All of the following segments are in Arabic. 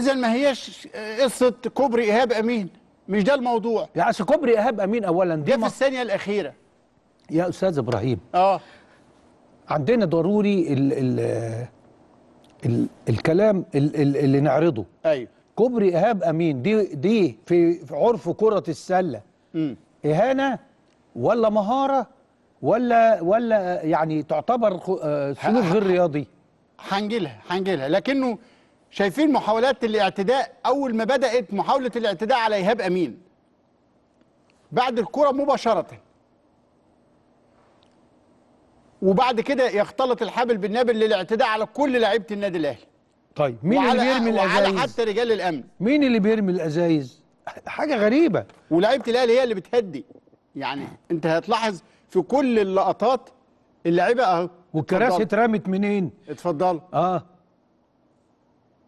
اذا ما هيش قصه كوبري ايهاب امين مش ده الموضوع يا اصل كوبري ايهاب امين اولا دي, في الثانيه الاخيره يا استاذ ابراهيم اه عندنا ضروري الـ الـ الـ الكلام ال اللي نعرضه ايوه كوبري ايهاب امين دي دي في عرف كره السله م. اهانه ولا مهاره ولا ولا يعني تعتبر آه، سلوك غير رياضي هنجيلها هنجيلها لكنه شايفين محاولات الاعتداء اول ما بدات محاوله الاعتداء على ايهاب امين بعد الكره مباشره وبعد كده يختلط الحبل بالنابل للاعتداء على كل لعيبه النادي الاهلي طيب مين اللي بيرمي الازايز حتى رجال الامن مين اللي بيرمي الازايز حاجه غريبه ولاعيبه الاهلي هي اللي بتهدي يعني انت هتلاحظ في كل اللقطات اللعيبه اهو والكراسي اترمت منين اتفضل اه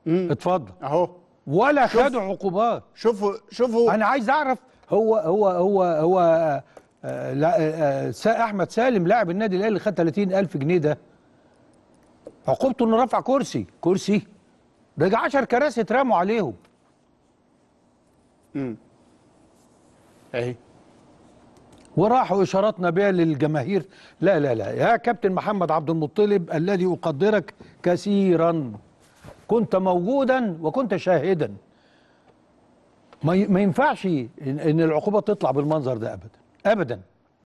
مم. اتفضل اهو ولا خدوا عقوبات شوفوا شوفوا انا عايز اعرف هو هو هو هو آه، آه، لا آه آه احمد سالم لاعب النادي الاهلي خد 30000 جنيه ده عقوبته انه رفع كرسي كرسي رجع 10 كراسي اترموا عليهم امم اهي وراحوا اشارات نبيه للجماهير لا لا لا يا كابتن محمد عبد المطلب الذي اقدرك كثيرا كنت موجودا وكنت شاهدا ما ينفعش ان العقوبه تطلع بالمنظر ده ابدا ابدا